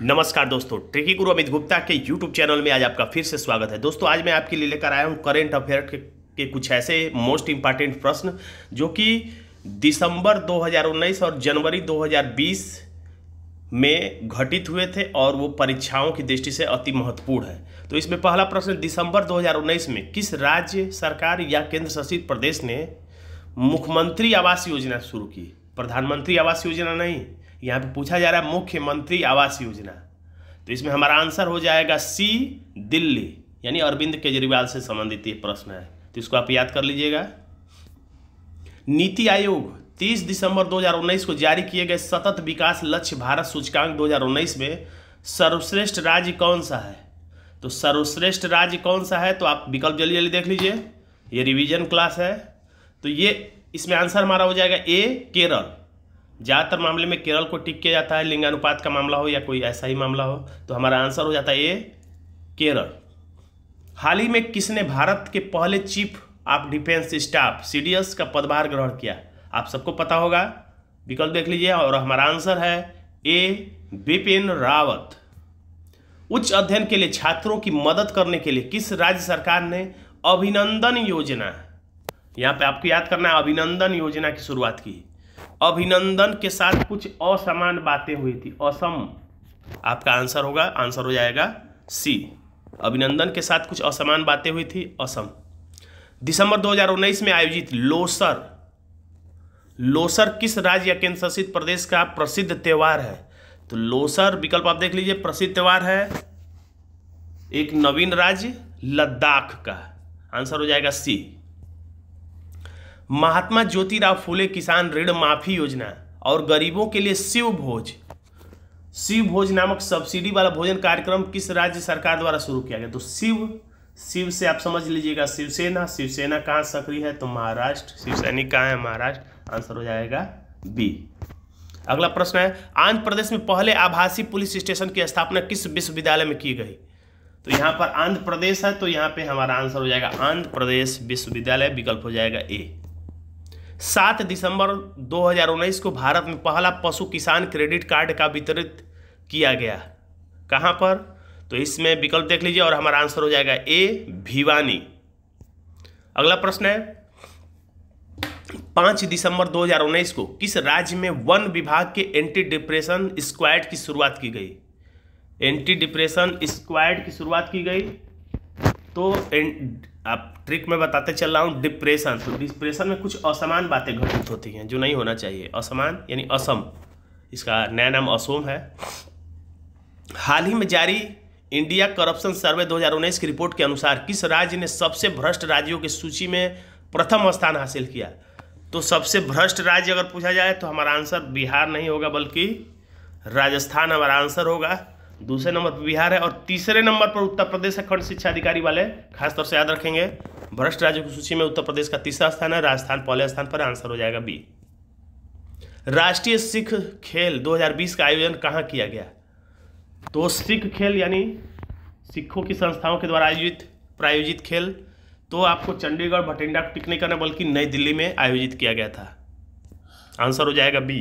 नमस्कार दोस्तों ट्रिकी गुरु अमित गुप्ता के यूट्यूब चैनल में आज आपका फिर से स्वागत है दोस्तों आज मैं आपके लिए लेकर आया हूँ करेंट अफेयर के, के कुछ ऐसे मोस्ट इंपॉर्टेंट प्रश्न जो कि दिसंबर 2019 और जनवरी 2020 में घटित हुए थे और वो परीक्षाओं की दृष्टि से अति महत्वपूर्ण है तो इसमें पहला प्रश्न दिसंबर दो में किस राज्य सरकार या केंद्र शासित प्रदेश ने मुख्यमंत्री आवास योजना शुरू की प्रधानमंत्री आवास योजना नहीं यहाँ पे पूछा जा रहा है मुख्यमंत्री आवास योजना तो इसमें हमारा आंसर हो जाएगा सी दिल्ली यानी अरविंद केजरीवाल से संबंधित ये प्रश्न है तो इसको आप याद कर लीजिएगा नीति आयोग 30 दिसंबर 2019 को जारी किए गए सतत विकास लक्ष्य भारत सूचकांक 2019 में सर्वश्रेष्ठ राज्य कौन सा है तो सर्वश्रेष्ठ राज्य कौन सा है तो आप विकल्प जल्दी जल्दी देख लीजिए ये रिवीजन क्लास है तो ये इसमें आंसर हमारा हो जाएगा ए केरल ज़्यादातर मामले में केरल को टिक किया जाता है लिंगानुपात का मामला हो या कोई ऐसा ही मामला हो तो हमारा आंसर हो जाता है ए केरल हाल ही में किसने भारत के पहले chief of defence staff C का पदभार ग्रहण किया आप सबको पता होगा विकल्प देख लीजिए और हमारा आंसर है ए बिपिन रावत उच्च अध्ययन के लिए छात्रों की मदद करने के लिए किस राज्य सरकार ने अभिनंदन योजना यहाँ पे आपको याद करना है अभिनंदन योजना की शुरुआत की अभिनंदन के साथ कुछ असमान बातें हुई थी असम आपका आंसर होगा आंसर हो जाएगा सी अभिनंदन के साथ कुछ असमान बातें हुई थी असम दिसंबर 2019 में आयोजित लोसर लोसर किस राज्य या केंद्र शासित प्रदेश का प्रसिद्ध त्यौहार है तो लोसर विकल्प आप देख लीजिए प्रसिद्ध त्यौहार है एक नवीन राज्य लद्दाख का आंसर हो जाएगा सी महात्मा ज्योतिराव फूले किसान ऋण माफी योजना और गरीबों के लिए शिव भोज शिव भोज नामक सब्सिडी वाला भोजन कार्यक्रम किस राज्य सरकार द्वारा शुरू किया गया तो शिव शिव से आप समझ लीजिएगा शिवसेना शिवसेना कहाँ सक्रिय है तो महाराष्ट्र शिव सैनिक कहाँ है महाराष्ट्र आंसर हो जाएगा बी अगला प्रश्न है आंध्र प्रदेश में पहले आभासी पुलिस स्टेशन की स्थापना किस विश्वविद्यालय में की गई तो यहाँ पर आंध्र प्रदेश है तो यहाँ पे हमारा आंसर हो जाएगा आंध्र प्रदेश विश्वविद्यालय विकल्प हो जाएगा ए सात दिसंबर 2019 को भारत में पहला पशु किसान क्रेडिट कार्ड का वितरित किया गया कहाँ पर तो इसमें विकल्प देख लीजिए और हमारा आंसर हो जाएगा ए भिवानी अगला प्रश्न है पाँच दिसंबर 2019 को किस राज्य में वन विभाग के एंटी डिप्रेशन स्क्वाड की शुरुआत की गई एंटी डिप्रेशन स्क्वाड की शुरुआत की गई तो आप ट्रिक में बताते चल रहा हूँ डिप्रेशन तो डिप्रेशन में कुछ असमान बातें घटित होती हैं जो नहीं होना चाहिए असमान यानी असम इसका नया नाम असोम है हाल ही में जारी इंडिया करप्शन सर्वे 2019 की रिपोर्ट के अनुसार किस राज्य ने सबसे भ्रष्ट राज्यों की सूची में प्रथम स्थान हासिल किया तो सबसे भ्रष्ट राज्य अगर पूछा जाए तो हमारा आंसर बिहार नहीं होगा बल्कि राजस्थान हमारा आंसर होगा दूसरे नंबर पर बिहार है और तीसरे नंबर पर उत्तर प्रदेश है खंड शिक्षा अधिकारी वाले खासतौर से याद रखेंगे भ्रष्ट राज्यों की सूची में उत्तर प्रदेश का तीसरा स्थान है राजस्थान पहले स्थान पर आंसर हो जाएगा बी राष्ट्रीय सिख खेल 2020 का आयोजन कहाँ किया गया तो सिख खेल यानी सिखों की संस्थाओं के द्वारा आयोजित प्रायोजित खेल तो आपको चंडीगढ़ भटिंडा टिक नहीं करना बल्कि नई दिल्ली में आयोजित किया गया था आंसर हो जाएगा बी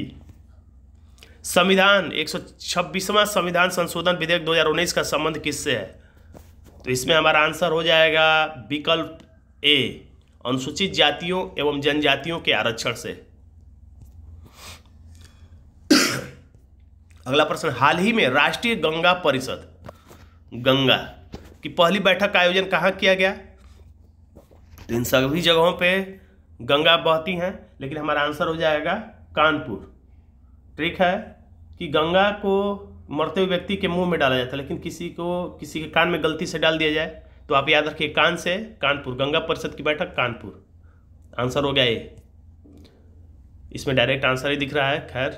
संविधान एक सौ संविधान संशोधन विधेयक 2019 का संबंध किससे है तो इसमें हमारा आंसर हो जाएगा विकल्प ए अनुसूचित जातियों एवं जनजातियों के आरक्षण से अगला प्रश्न हाल ही में राष्ट्रीय गंगा परिषद गंगा की पहली बैठक का आयोजन कहाँ किया गया तो इन सभी जगहों पे गंगा बहती हैं लेकिन हमारा आंसर हो जाएगा कानपुर ट्रिक है कि गंगा को मरते हुए व्यक्ति के मुंह में डाला जाता है लेकिन किसी को किसी के कान में गलती से डाल दिया जाए तो आप याद रखिए कान से कानपुर गंगा परिषद की बैठक कानपुर आंसर हो गया ये इसमें डायरेक्ट आंसर ही दिख रहा है खैर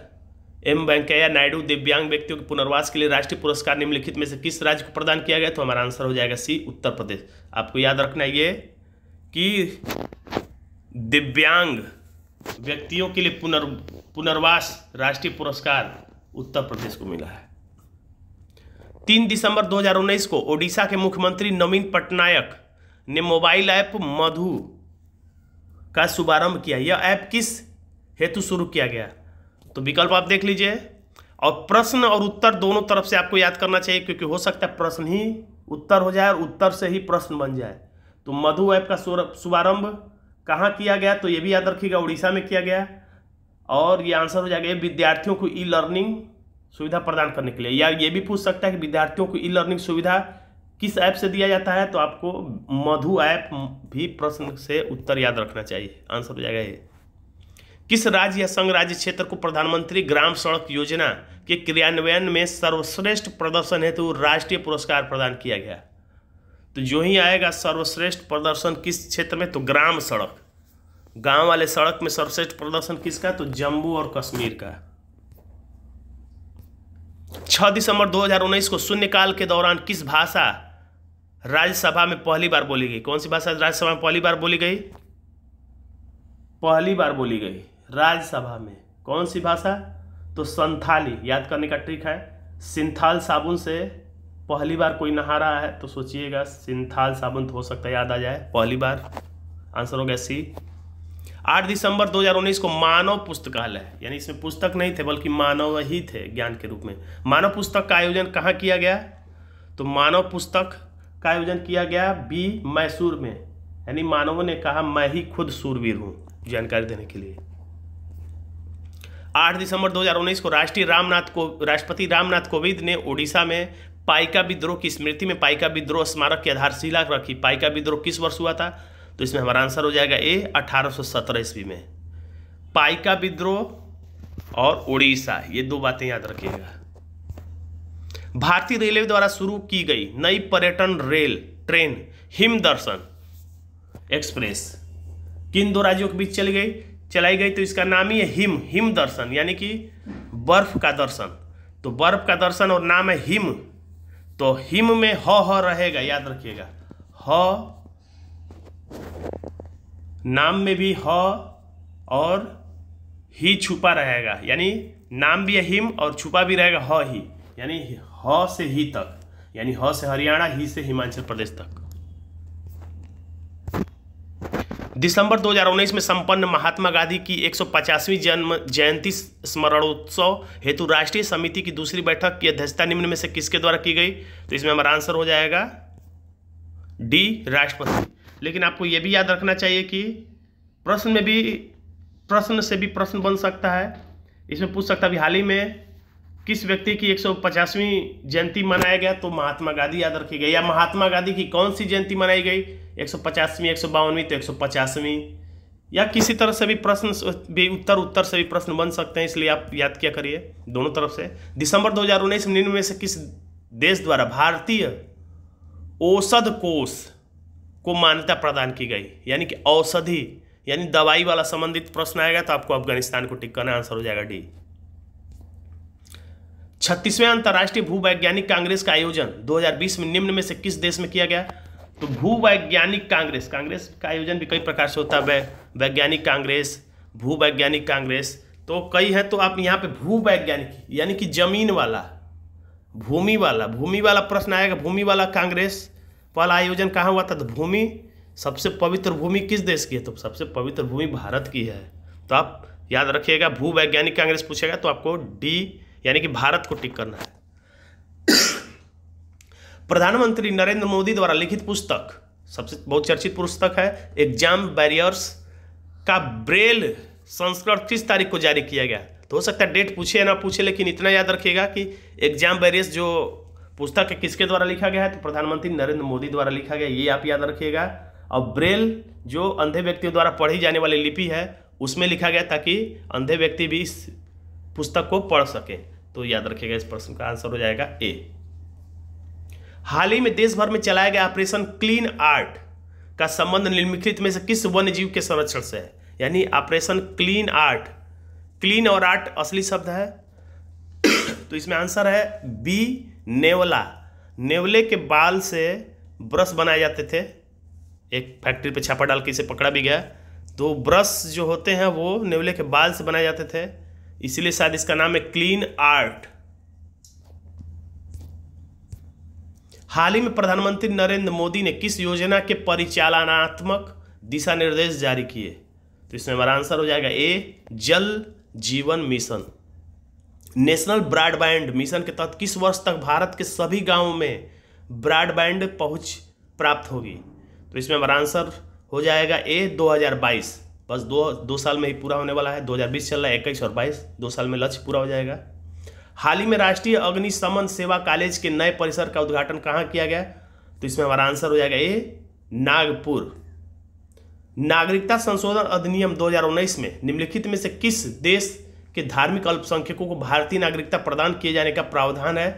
एम वेंकैया नायडू दिव्यांग व्यक्तियों के पुनर्वास के लिए राष्ट्रीय पुरस्कार निम्नलिखित में से किस राज्य को प्रदान किया गया तो हमारा आंसर हो जाएगा सी उत्तर प्रदेश आपको याद रखना ये कि दिव्यांग व्यक्तियों के लिए पुनर् पुनर्वास राष्ट्रीय पुरस्कार उत्तर प्रदेश को मिला है तीन दिसंबर 2019 को ओडिशा के मुख्यमंत्री नवीन पटनायक ने मोबाइल ऐप मधु का शुभारंभ किया यह ऐप किस हेतु शुरू किया गया तो विकल्प आप देख लीजिए और प्रश्न और उत्तर दोनों तरफ से आपको याद करना चाहिए क्योंकि हो सकता है प्रश्न ही उत्तर हो जाए और उत्तर से ही प्रश्न बन जाए तो मधु ऐप का शुभारंभ कहाँ किया गया तो ये भी याद रखिएगा उड़ीसा में किया गया और ये आंसर हो जाएगा विद्यार्थियों को ई लर्निंग सुविधा प्रदान करने के लिए या ये भी पूछ सकता है कि विद्यार्थियों को ई लर्निंग सुविधा किस ऐप से दिया जाता है तो आपको मधु ऐप भी प्रश्न से उत्तर याद रखना चाहिए आंसर हो जाएगा ये किस राज्य या संघ राज्य क्षेत्र को प्रधानमंत्री ग्राम सड़क योजना के क्रियान्वयन में सर्वश्रेष्ठ प्रदर्शन हेतु राष्ट्रीय पुरस्कार प्रदान किया गया तो जो ही आएगा सर्वश्रेष्ठ प्रदर्शन किस क्षेत्र में तो ग्राम सड़क गांव वाले सड़क में सर्वश्रेष्ठ प्रदर्शन किसका तो जम्मू और कश्मीर का छह दिसंबर 2019 को शून्यकाल के दौरान किस भाषा राज्यसभा में पहली बार बोली गई कौन सी भाषा राज्यसभा में पहली बार बोली गई पहली बार बोली गई राज्यसभा में कौन सी भाषा तो संथाली याद करने का ट्रिक है सिंथाल साबुन से पहली बार कोई नहा रहा है तो सोचिएगा सिंथाल साबुन तो हो सकता है याद आ जाए पहली बार आंसर हो गया सी आठ दिसंबर 2019 को मानव पुस्तकालय यानी इसमें पुस्तक नहीं थे बल्कि मानव ही थे ज्ञान के रूप में मानव पुस्तक का आयोजन कहाँ किया गया तो मानव पुस्तक का आयोजन किया गया बी मैसूर में यानी मानवों ने कहा मैं ही खुद सूरवीर हूँ जानकारी देने के लिए आठ दिसंबर 2019 को राष्ट्रीय रामनाथ को राष्ट्रपति रामनाथ कोविंद ने ओडिशा में पाइका विद्रोह की स्मृति में पाइका विद्रोह स्मारक की आधारशिला रखी पाइका विद्रोह किस वर्ष हुआ था तो इसमें हमारा आंसर हो जाएगा ए 1817 ईस्वी में पाइका विद्रोह और उड़ीसा ये दो बातें याद रखिएगा भारतीय रेलवे द्वारा शुरू की गई नई पर्यटन rail train Him Darshan express किन दो राज्यों के बीच चली गई चलाई गई तो इसका नाम ही है हिम हिम दर्शन यानी कि बर्फ का दर्शन तो बर्फ का दर्शन और नाम है हिम तो हिम में ह ह रहेगा याद रखिएगा ह नाम में भी ह और ही छुपा रहेगा यानी नाम भी है हिम और छुपा भी रहेगा ह ही यानी ह से ही तक यानी ह से हरियाणा ही से हिमाचल प्रदेश तक दिसंबर 2019 में संपन्न महात्मा गांधी की 150वीं जन्म जयंती स्मरणोत्सव हेतु राष्ट्रीय समिति की दूसरी बैठक की अध्यक्षता निम्न में से किसके द्वारा की गई तो इसमें हमारा आंसर हो जाएगा डी राष्ट्रपति लेकिन आपको यह भी याद रखना चाहिए कि प्रश्न में भी प्रश्न से भी प्रश्न बन सकता है इसमें पूछ सकता है अभी हाल ही में किस व्यक्ति की 150वीं जयंती मनाया गया तो महात्मा गांधी याद रखी गई या महात्मा गांधी की कौन सी जयंती मनाई गई 150वीं एक सौ तो 150वीं या किसी तरह से भी प्रश्न भी उत्तर उत्तर से भी प्रश्न बन सकते हैं इसलिए आप याद किया करिए दोनों तरफ से दिसंबर 2019 हजार उन्नीस में से किस देश द्वारा भारतीय औषध कोष को मान्यता प्रदान की गई यानी कि औषधि यानी दवाई वाला संबंधित प्रश्न आएगा तो आपको अफगानिस्तान को टिक करना आंसर हो जाएगा डी छत्तीसवें अंतर्राष्ट्रीय भूवैज्ञानिक कांग्रेस का आयोजन 2020 में निम्न में से किस देश में किया गया तो भूवैज्ञानिक कांग्रेस कांग्रेस का आयोजन भी कई प्रकार से होता है वैज्ञानिक कांग्रेस भूवैज्ञानिक कांग्रेस तो कई है तो आप यहाँ पे भूवैज्ञानिक यानी कि जमीन वाला भूमि वाला भूमि वाला प्रश्न आएगा भूमि वाला कांग्रेस वाला आयोजन कहाँ हुआ था तो भूमि सबसे पवित्र भूमि किस देश की है तो सबसे पवित्र भूमि भारत की है तो आप याद रखिएगा भूवैज्ञानिक कांग्रेस पूछेगा तो आपको डी यानी कि भारत को टिक करना है प्रधानमंत्री नरेंद्र मोदी द्वारा लिखित पुस्तक सबसे बहुत चर्चित पुस्तक है एग्जाम बैरियर्स का ब्रेल संस्करण किस तारीख को जारी किया गया तो हो सकता है डेट पूछे या ना पूछे लेकिन इतना याद रखिएगा कि एग्जाम बैरियर्स जो पुस्तक है किसके द्वारा लिखा गया है तो प्रधानमंत्री नरेंद्र मोदी द्वारा लिखा गया ये आप याद रखिएगा और ब्रेल जो अंधे व्यक्तियों द्वारा पढ़ी जाने वाली लिपि है उसमें लिखा गया ताकि अंधे व्यक्ति भी इस पुस्तक को पढ़ सकें तो याद रखेगा इस प्रश्न का आंसर हो जाएगा ए हाल ही में देश भर में चलाया गया ऑपरेशन क्लीन आर्ट का संबंध निम्नलिखित में से किस वन्य जीव के संरक्षण से है यानी ऑपरेशन क्लीन आर्ट क्लीन और आर्ट असली शब्द है तो इसमें आंसर है बी नेवला नेवले के बाल से ब्रश बनाए जाते थे एक फैक्ट्री पे छापा डाल के इसे पकड़ा भी गया तो ब्रश जो होते हैं वो नेवले के बाल से बनाए जाते थे इसलिए शायद इसका नाम है क्लीन आर्ट हाल ही में प्रधानमंत्री नरेंद्र मोदी ने किस योजना के परिचालनात्मक दिशा निर्देश जारी किए तो इसमें हमारा आंसर हो जाएगा ए जल जीवन मिशन नेशनल ब्रॉडबैंड मिशन के तहत किस वर्ष तक भारत के सभी गांवों में ब्रॉडबैंड पहुंच प्राप्त होगी तो इसमें हमारा आंसर हो जाएगा ए 2022 बस दो दो साल में ही पूरा होने वाला है 2020 चल रहा है इक्कीस और बाईस दो साल में लक्ष्य पूरा हो जाएगा हाल ही में राष्ट्रीय अग्निशमन सेवा कॉलेज के नए परिसर का उद्घाटन कहाँ किया गया तो इसमें हमारा आंसर हो जाएगा ए नागपुर नागरिकता संशोधन अधिनियम 2019 में निम्नलिखित में से किस देश के धार्मिक अल्पसंख्यकों को भारतीय नागरिकता प्रदान किए जाने का प्रावधान है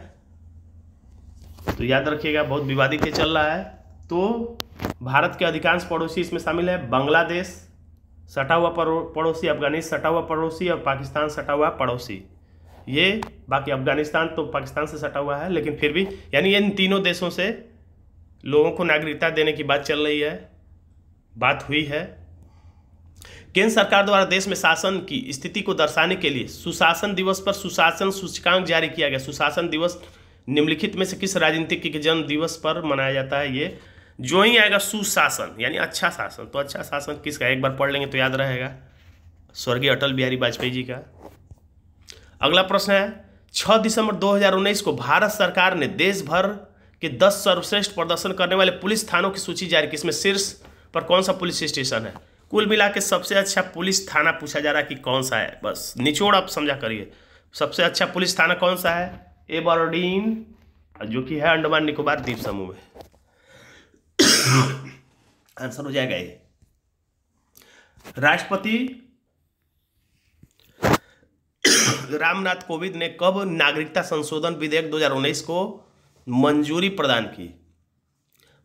तो याद रखिएगा बहुत विवादित चल रहा है तो भारत के अधिकांश पड़ोसी इसमें शामिल है बांग्लादेश सटा हुआ पड़ोसी अफगानिस्तान सटा हुआ पड़ोसी और पाकिस्तान सटा हुआ पड़ोसी ये बाकी अफगानिस्तान तो पाकिस्तान से सटा हुआ है लेकिन फिर भी यानी इन तीनों देशों से लोगों को नागरिकता देने की बात चल रही है बात हुई है केंद्र सरकार द्वारा देश में शासन की स्थिति को दर्शाने के लिए सुशासन दिवस पर सुशासन सूचकांक जारी किया गया सुशासन दिवस निम्नलिखित में से किस राजनीतिक जन्म दिवस पर मनाया जाता है ये जो ही आएगा सुशासन यानी अच्छा शासन तो अच्छा शासन किसका एक बार पढ़ लेंगे तो याद रहेगा स्वर्गीय अटल बिहारी वाजपेयी जी का अगला प्रश्न है 6 दिसंबर 2019 को भारत सरकार ने देश भर के 10 सर्वश्रेष्ठ प्रदर्शन करने वाले पुलिस थानों की सूची जारी की इसमें शीर्ष पर कौन सा पुलिस स्टेशन है कुल मिला के सबसे अच्छा पुलिस थाना पूछा जा रहा है कि कौन सा है बस निचोड़ आप समझा करिए सबसे अच्छा पुलिस थाना कौन सा है एबरडीन जो कि है अंडमान निकोबार द्वीप समूह में आंसर हो जाएगा ये राष्ट्रपति रामनाथ कोविंद ने कब नागरिकता संशोधन विधेयक 2019 को मंजूरी प्रदान की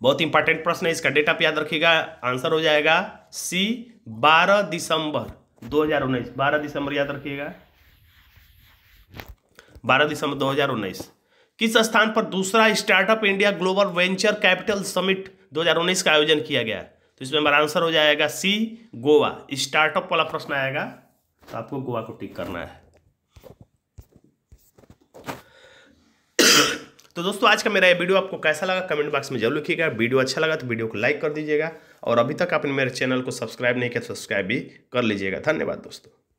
बहुत इंपॉर्टेंट प्रश्न है इसका डेटा याद रखिएगा आंसर हो जाएगा सी 12 दिसंबर 2019 12 दिसंबर याद रखिएगा 12 दिसंबर 2019 किस स्थान पर दूसरा startup India global venture capital summit 2019 का आयोजन किया गया तो इसमें हमारा आंसर हो जाएगा सी गोवा स्टार्टअप वाला प्रश्न आएगा तो आपको गोवा को टिक करना है तो दोस्तों आज का मेरा ये वीडियो आपको कैसा लगा कमेंट बॉक्स में जरूर लिखिएगा वीडियो अच्छा लगा तो वीडियो को लाइक कर दीजिएगा और अभी तक आपने मेरे चैनल को सब्सक्राइब नहीं किया तो सब्सक्राइब भी कर लीजिएगा धन्यवाद दोस्तों